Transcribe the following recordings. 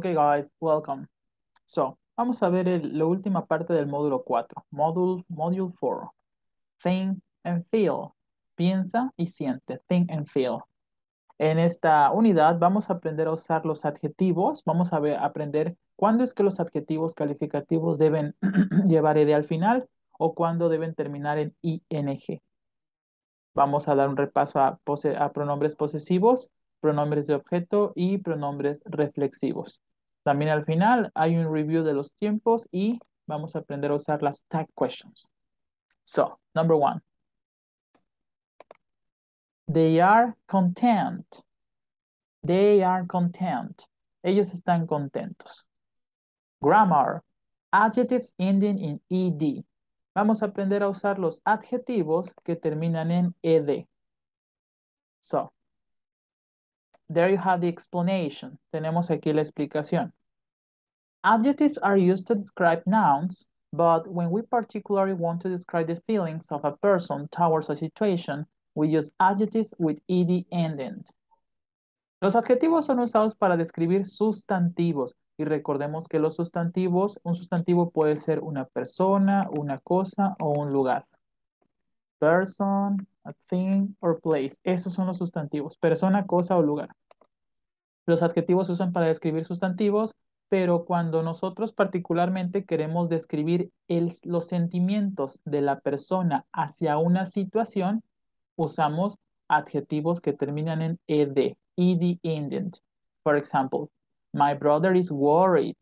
Ok guys, welcome. So, vamos a ver la última parte del módulo 4, module, module 4. Think and feel. Piensa y siente. Think and feel. En esta unidad vamos a aprender a usar los adjetivos, vamos a ver, aprender cuándo es que los adjetivos calificativos deben llevar ed al final o cuándo deben terminar en ing. Vamos a dar un repaso a pronombres posesivos, pronombres de objeto y pronombres reflexivos. También al final hay un review de los tiempos y vamos a aprender a usar las tag questions. So, number one. They are content. They are content. Ellos están contentos. Grammar. Adjectives ending in ed. Vamos a aprender a usar los adjetivos que terminan en ed. So, There you have the explanation. Tenemos aquí la explicación. Adjectives are used to describe nouns, but when we particularly want to describe the feelings of a person towards a situation, we use adjective with ed ending. Los adjetivos son usados para describir sustantivos y recordemos que los sustantivos, un sustantivo puede ser una persona, una cosa o un lugar. Person, a thing or place. Esos son los sustantivos, persona, cosa o lugar. Los adjetivos se usan para describir sustantivos, pero cuando nosotros particularmente queremos describir los sentimientos de la persona hacia una situación, usamos adjetivos que terminan en ed, ed indent. For example, my brother is worried.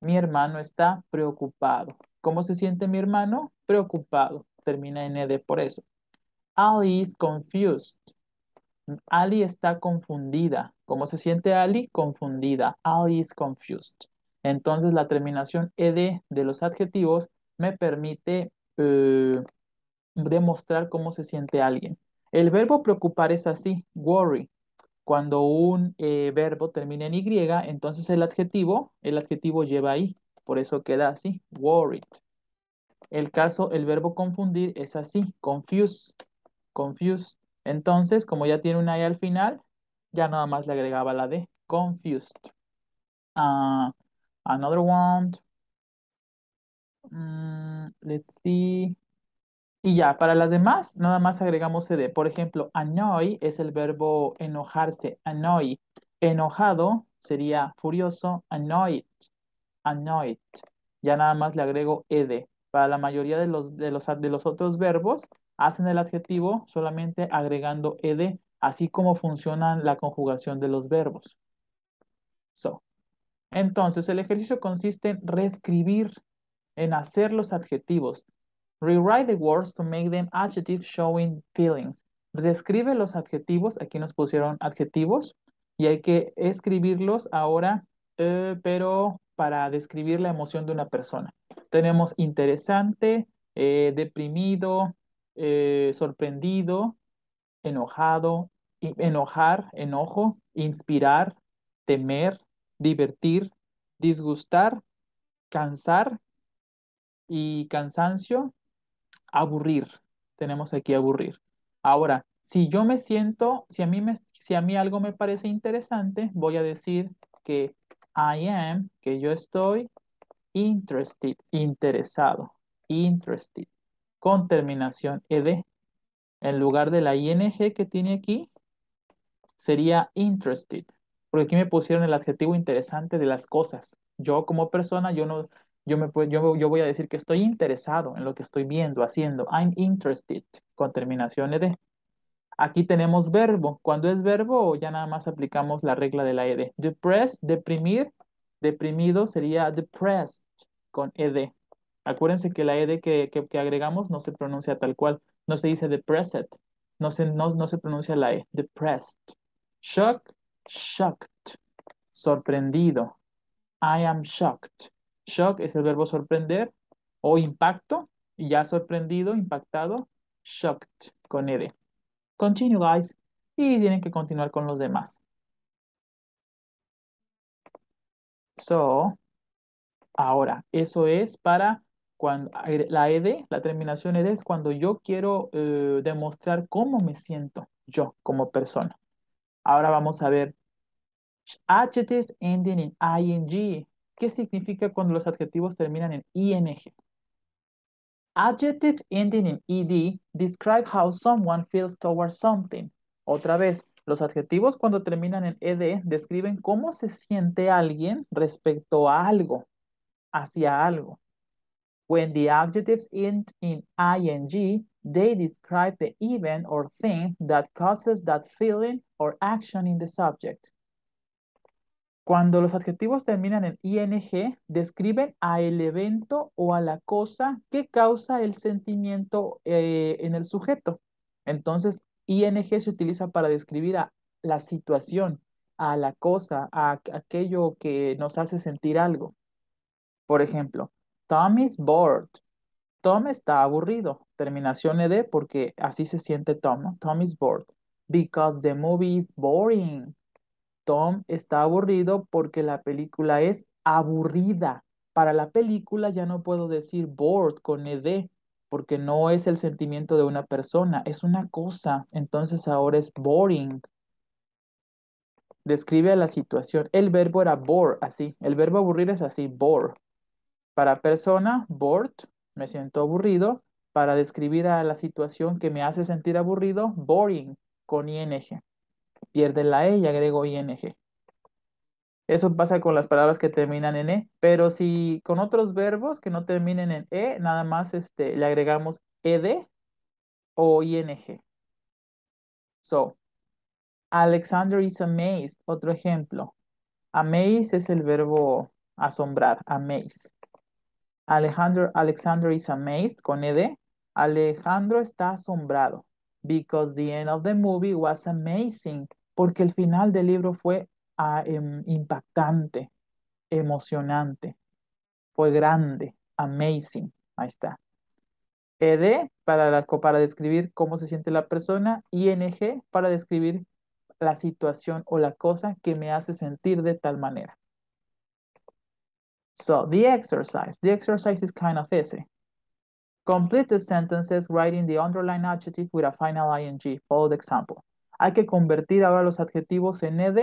Mi hermano está preocupado. ¿Cómo se siente mi hermano? Preocupado. Termina en ed por eso. Ali is confused. Ali está confundida. ¿Cómo se siente Ali? Confundida. Ali is confused. Entonces la terminación ed de los adjetivos me permite eh, demostrar cómo se siente alguien. El verbo preocupar es así, worry. Cuando un eh, verbo termina en y, entonces el adjetivo, el adjetivo lleva i, por eso queda así, worried. El caso, el verbo confundir es así, confuse confused. Entonces, como ya tiene una I al final, ya nada más le agregaba la D, confused. Ah, another one. Mm, let's see. Y ya, para las demás, nada más agregamos ED. Por ejemplo, annoy es el verbo enojarse, annoy. Enojado sería furioso, annoyed, annoyed. Ya nada más le agrego ed. Para la mayoría de los, de los, de los otros verbos, hacen el adjetivo solamente agregando ed, así como funciona la conjugación de los verbos. So, entonces, el ejercicio consiste en reescribir, en hacer los adjetivos. Rewrite the words to make them adjectives showing feelings. Describe los adjetivos, aquí nos pusieron adjetivos, y hay que escribirlos ahora, eh, pero para describir la emoción de una persona. Tenemos interesante, eh, deprimido, eh, sorprendido, enojado, enojar, enojo, inspirar, temer, divertir, disgustar, cansar y cansancio, aburrir. Tenemos aquí aburrir. Ahora, si yo me siento, si a mí, me, si a mí algo me parece interesante, voy a decir que I am, que yo estoy interested, interesado, interested, con terminación ed. En lugar de la ing que tiene aquí, sería interested. Porque aquí me pusieron el adjetivo interesante de las cosas. Yo como persona, yo no, yo, me, yo, voy a decir que estoy interesado en lo que estoy viendo, haciendo. I'm interested, con terminación ed. Aquí tenemos verbo. Cuando es verbo, ya nada más aplicamos la regla de la ed. Depress, deprimir, Deprimido sería depressed con ed. Acuérdense que la ed que, agregamos no se pronuncia tal cual. No se dice depressed. No se, no, se pronuncia la e. Depressed. Shock, shocked. Sorprendido. I am shocked. Shock es el verbo sorprender o impacto. ya sorprendido, impactado, shocked con ed. Continue, guys. Y tienen que continuar con los demás. So, ahora, eso es para cuando eh, la ED, la terminación ED es cuando yo quiero eh, demostrar cómo me siento yo como persona. Ahora vamos a ver adjectives ending in ing. ¿Qué significa cuando los adjetivos terminan en ing? Adjective ending in ed describe how someone feels towards something. Otra vez, los adjetivos cuando terminan en ed describen cómo se siente alguien respecto a algo, hacia algo. When the adjectives end in ing, they describe the event or thing that causes that feeling or action in the subject. Cuando los adjetivos terminan en ing, describen a el evento o a la cosa que causa el sentimiento eh, en el sujeto. Entonces, ING se utiliza para describir a la situación, a la cosa, a aquello que nos hace sentir algo. Por ejemplo, Tom is bored. Tom está aburrido. Terminación ED porque así se siente Tom. Tom is bored. Because the movie is boring. Tom está aburrido porque la película es aburrida. Para la película ya no puedo decir bored con ED porque no es el sentimiento de una persona, es una cosa, entonces ahora es boring. Describe a la situación. El verbo era bore, así. El verbo aburrir es así, bore. Para persona, bored, me siento aburrido. Para describir a la situación que me hace sentir aburrido, boring, con ing. Pierde la e y agrego ing. Eso pasa con las palabras que terminan en e, pero si con otros verbos que no terminen en e, nada más este, le agregamos ed o ing. So, Alexander is amazed. Otro ejemplo. Amaze es el verbo asombrar, amaze. Alejandro, Alexander is amazed con ed. Alejandro está asombrado because the end of the movie was amazing. Porque el final del libro fue Ah, em, impactante, emocionante, fue grande, amazing, ahí está. ED para, para describir cómo se siente la persona, ING para describir la situación o la cosa que me hace sentir de tal manera. So, the exercise. The exercise is kind of easy. Complete the sentences writing the underlying adjective with a final ing. Follow the example. Hay que convertir ahora los adjetivos en ed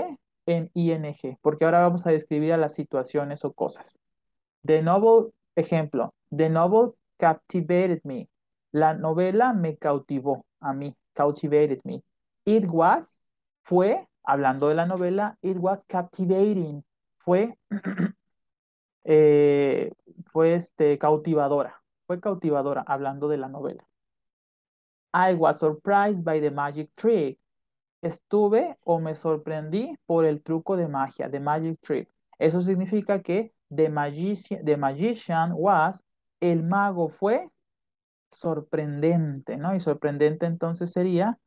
en ing, porque ahora vamos a describir a las situaciones o cosas. The novel, ejemplo, the novel captivated me. La novela me cautivó a mí, captivated me. It was, fue, hablando de la novela, it was captivating, fue, eh, fue este, cautivadora, fue cautivadora, hablando de la novela. I was surprised by the magic trick estuve o me sorprendí por el truco de magia, the magic trick. Eso significa que the, the magician was, el mago fue sorprendente, ¿no? Y sorprendente entonces sería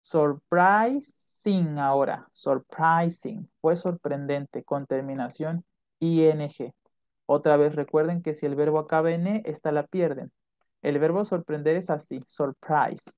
surprising ahora, surprising, fue sorprendente con terminación ing. Otra vez recuerden que si el verbo acaba en e, esta la pierden. El verbo sorprender es así, surprise,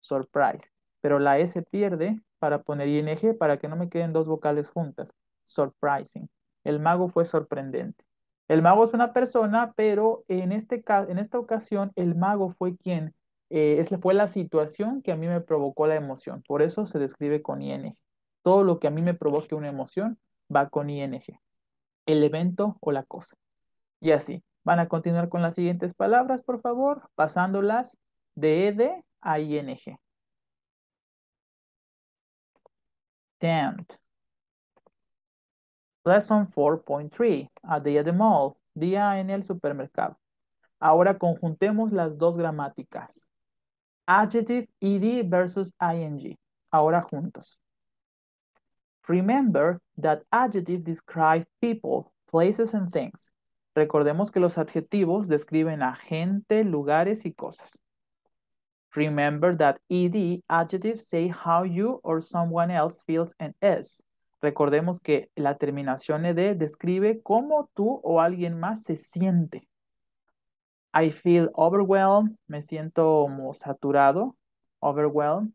surprise pero la S pierde para poner ing para que no me queden dos vocales juntas. Surprising. El mago fue sorprendente. El mago es una persona, pero en, este, en esta ocasión el mago fue quien, eh, esa fue la situación que a mí me provocó la emoción. Por eso se describe con ing. Todo lo que a mí me provoque una emoción va con ing. El evento o la cosa. Y así. Van a continuar con las siguientes palabras, por favor, pasándolas de ed a ing. Lesson 4.3. A day at mall. Día en el supermercado. Ahora conjuntemos las dos gramáticas. Adjective ed versus ing. Ahora juntos. Remember that adjective describe people, places and things. Recordemos que los adjetivos describen a gente, lugares y cosas. Remember that ed adjectives say how you or someone else feels and is. Recordemos que la terminación ed describe cómo tú o alguien más se siente. I feel overwhelmed, me siento saturado, overwhelmed.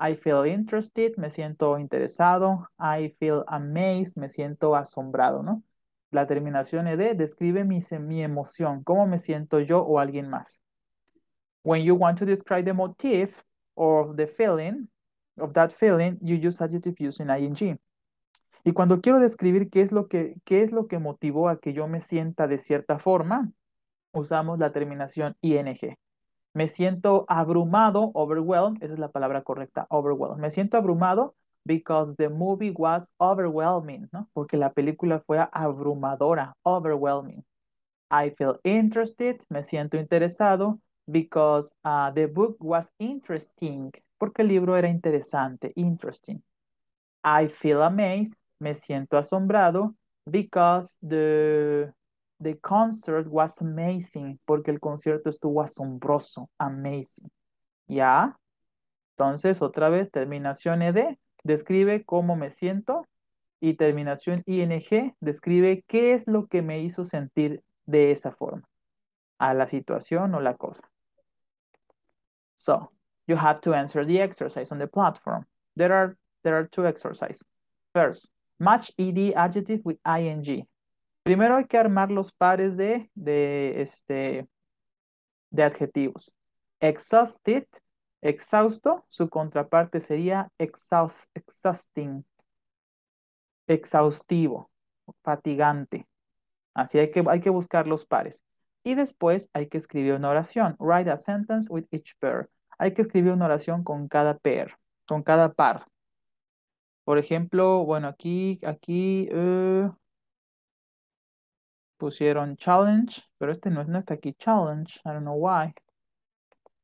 I feel interested, me siento interesado. I feel amazed, me siento asombrado, ¿no? La terminación ed describe mi, mi emoción, cómo me siento yo o alguien más. When you want to describe the motif or the feeling, of that feeling, you use adjective using ing. Y cuando quiero describir qué es lo que, qué es lo que motivó a que yo me sienta de cierta forma, usamos la terminación ing. Me siento abrumado, overwhelmed, esa es la palabra correcta, overwhelmed. Me siento abrumado because the movie was overwhelming, ¿no? Porque la película fue abrumadora, overwhelming. I feel interested, me siento interesado because uh, the book was interesting, porque el libro era interesante, interesting. I feel amazed, me siento asombrado, because the, the concert was amazing, porque el concierto estuvo asombroso, amazing. ¿Ya? Entonces, otra vez, terminación ED describe cómo me siento y terminación ING describe qué es lo que me hizo sentir de esa forma a la situación o la cosa. So you have to answer the exercise on the platform. There are, two exercises. First, match ED adjective with ING. Primero hay que armar los pares de, de, este, de adjetivos. Exhausted, exhausto, su contraparte sería exhaust, exhausting, exhaustivo, fatigante. Así hay que, hay que buscar los pares. Y después hay que escribir una oración. Write a sentence with each pair. Hay que escribir una oración con cada pair, con cada par. Por ejemplo, bueno, aquí, aquí eh, pusieron challenge, pero este no, no está aquí challenge. I don't know why.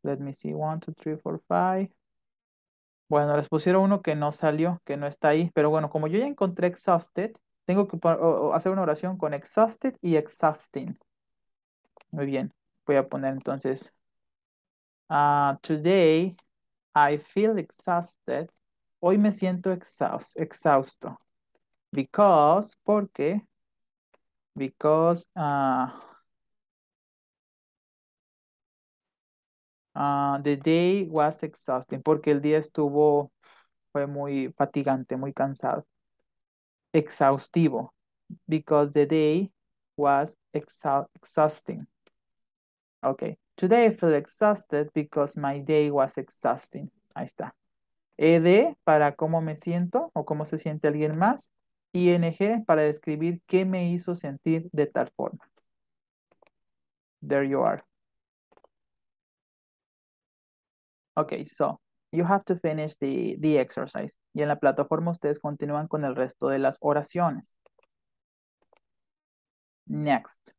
Let me see. One, two, three, four, five. Bueno, les pusieron uno que no salió, que no está ahí. Pero bueno, como yo ya encontré exhausted, tengo que hacer una oración con exhausted y exhausting. Muy bien. Voy a poner entonces. Ah, today I feel exhausted. Hoy me siento exhaust, exhausto. Because, porque, because, ah, ah, the day was exhausting. Porque el día estuvo, fue muy fatigante, muy cansado. Exhaustivo. Because the day was exhausting. Okay, Today I feel exhausted because my day was exhausting. Ahí está. ED para cómo me siento o cómo se siente alguien más. ING para describir qué me hizo sentir de tal forma. There you are. Okay, so you have to finish the, the exercise. Y en la plataforma ustedes continúan con el resto de las oraciones. Next.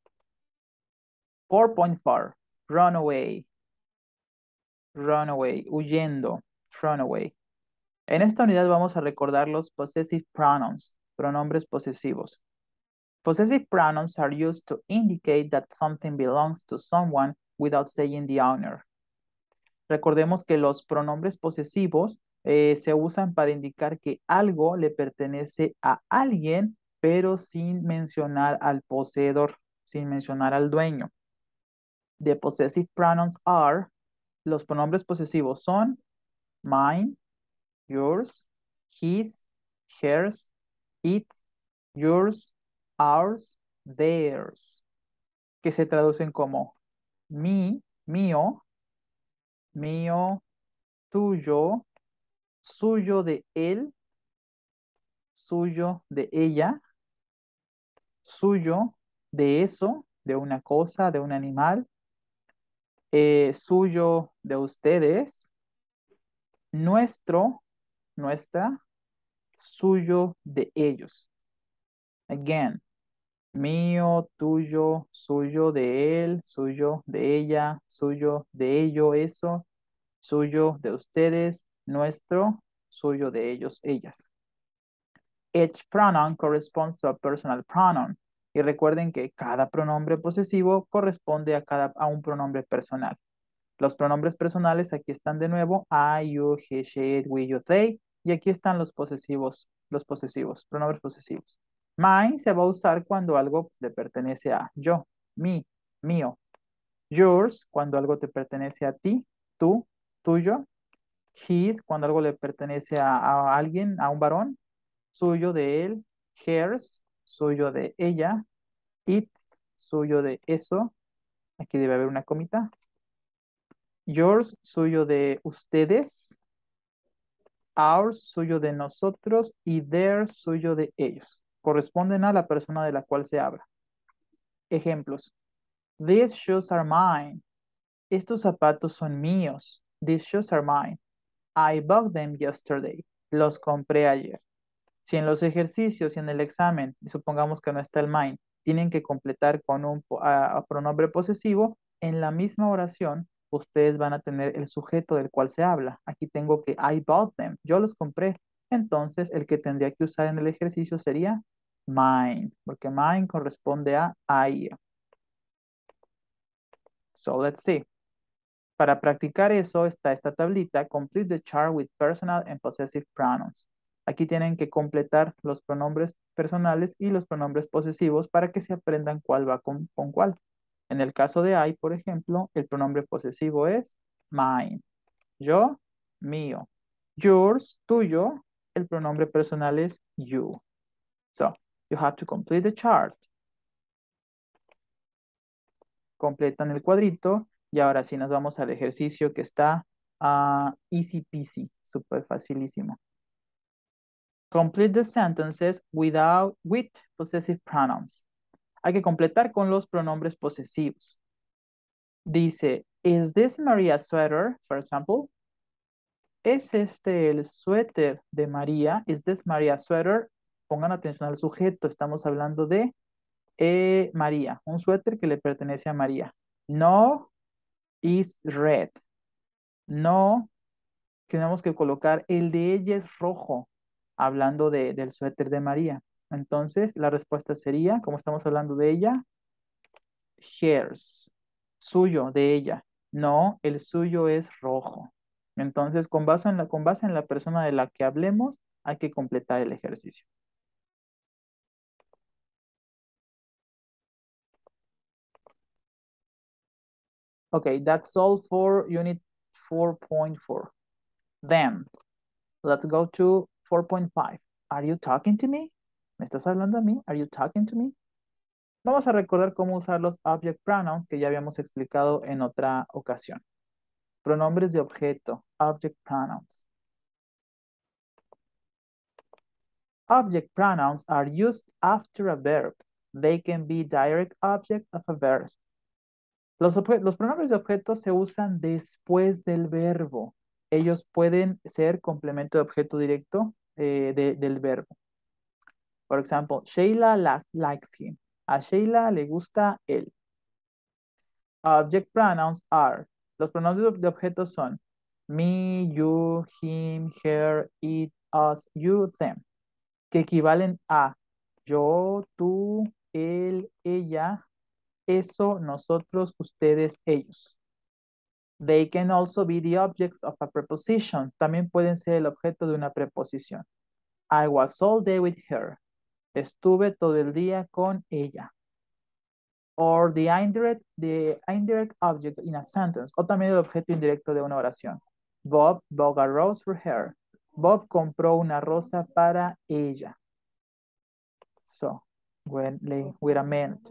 4.4. run away, Huyendo. run away. En esta unidad vamos a recordar los possessive pronouns, pronombres posesivos. Possessive pronouns are used to indicate that something belongs to someone without saying the owner. Recordemos que los pronombres posesivos eh, se usan para indicar que algo le pertenece a alguien, pero sin mencionar al poseedor, sin mencionar al dueño. The possessive pronouns are, los pronombres posesivos son mine, yours, his, hers, its, yours, ours, theirs, que se traducen como mi, mío, mío, tuyo, suyo de él, suyo de ella, suyo de eso, de una cosa, de un animal, eh, suyo de ustedes, nuestro, nuestra, suyo de ellos. Again, mío, tuyo, suyo de él, suyo de ella, suyo de ello, eso, suyo de ustedes, nuestro, suyo de ellos, ellas. Each pronoun corresponds to a personal pronoun. Y recuerden que cada pronombre posesivo corresponde a, cada, a un pronombre personal. Los pronombres personales aquí están de nuevo I, you, he, she, it, we, you, they. Y aquí están los posesivos, los posesivos, pronombres posesivos. Mine se va a usar cuando algo le pertenece a yo, mi, mío. Yours, cuando algo te pertenece a ti, tú, tuyo. His, cuando algo le pertenece a, a alguien, a un varón. Suyo de él. Hers, suyo de ella. It suyo de eso. Aquí debe haber una comita. Yours suyo de ustedes. Ours suyo de nosotros. Y theirs suyo de ellos. Corresponden a la persona de la cual se habla. Ejemplos. These shoes are mine. Estos zapatos son míos. These shoes are mine. I bought them yesterday. Los compré ayer. Si en los ejercicios y en el examen, supongamos que no está el mine, tienen que completar con un pronombre posesivo. En la misma oración, ustedes van a tener el sujeto del cual se habla. Aquí tengo que I bought them, yo los compré. Entonces, el que tendría que usar en el ejercicio sería mine, porque mine corresponde a I. So let's see. Para practicar eso está esta tablita, complete the chart with personal and possessive pronouns. Aquí tienen que completar los pronombres personales y los pronombres posesivos para que se aprendan cuál va con, cuál. En el caso de I, por ejemplo, el pronombre posesivo es mine, yo, mío. Yours, tuyo, el pronombre personal es you. So, you have to complete the chart. Completan el cuadrito y ahora sí nos vamos al ejercicio que está ah, easy peasy, súper facilísimo. Complete the sentences without with possessive pronouns. Hay que completar con los pronombres posesivos. Dice, is this Maria's sweater, for example? ¿Es este el suéter de María? ¿Is this Maria's sweater? Pongan atención al sujeto, estamos hablando de eh, María, un suéter que le pertenece a María. No is red. No, tenemos que colocar el de ella es rojo hablando de, del suéter de María. Entonces, la respuesta sería, como estamos hablando de ella, hers, suyo, de ella. No, el suyo es rojo. Entonces, con base en la, con base en la persona de la que hablemos, hay que completar el ejercicio. Okay, that's all for unit 4.4. Then, let's go to 4.5. Are you talking to me? ¿Me estás hablando a mí? Are you talking to me? Vamos a recordar cómo usar los object pronouns que ya habíamos explicado en otra ocasión. Pronombres de objeto, object pronouns. Object pronouns are used after a verb. They can be direct object of a verb. Los, los pronombres de objeto se usan después del verbo. Ellos pueden ser complemento de objeto directo eh, del verbo. Por ejemplo, Sheila likes him. A Sheila le gusta él. Object pronouns are. Los pronombres de objetos son me, you, him, her, it, us, you, them, que equivalen a yo, tú, él, ella, eso, nosotros, ustedes, ellos. They can also be the objects of a preposition. También pueden ser el objeto de una preposición. I was all day with her. Estuve todo el día con ella. Or the indirect, the indirect object in a sentence. O también el objeto indirecto de una oración. Bob bought a rose for her. Bob compró una rosa para ella. So, when, wait a minute.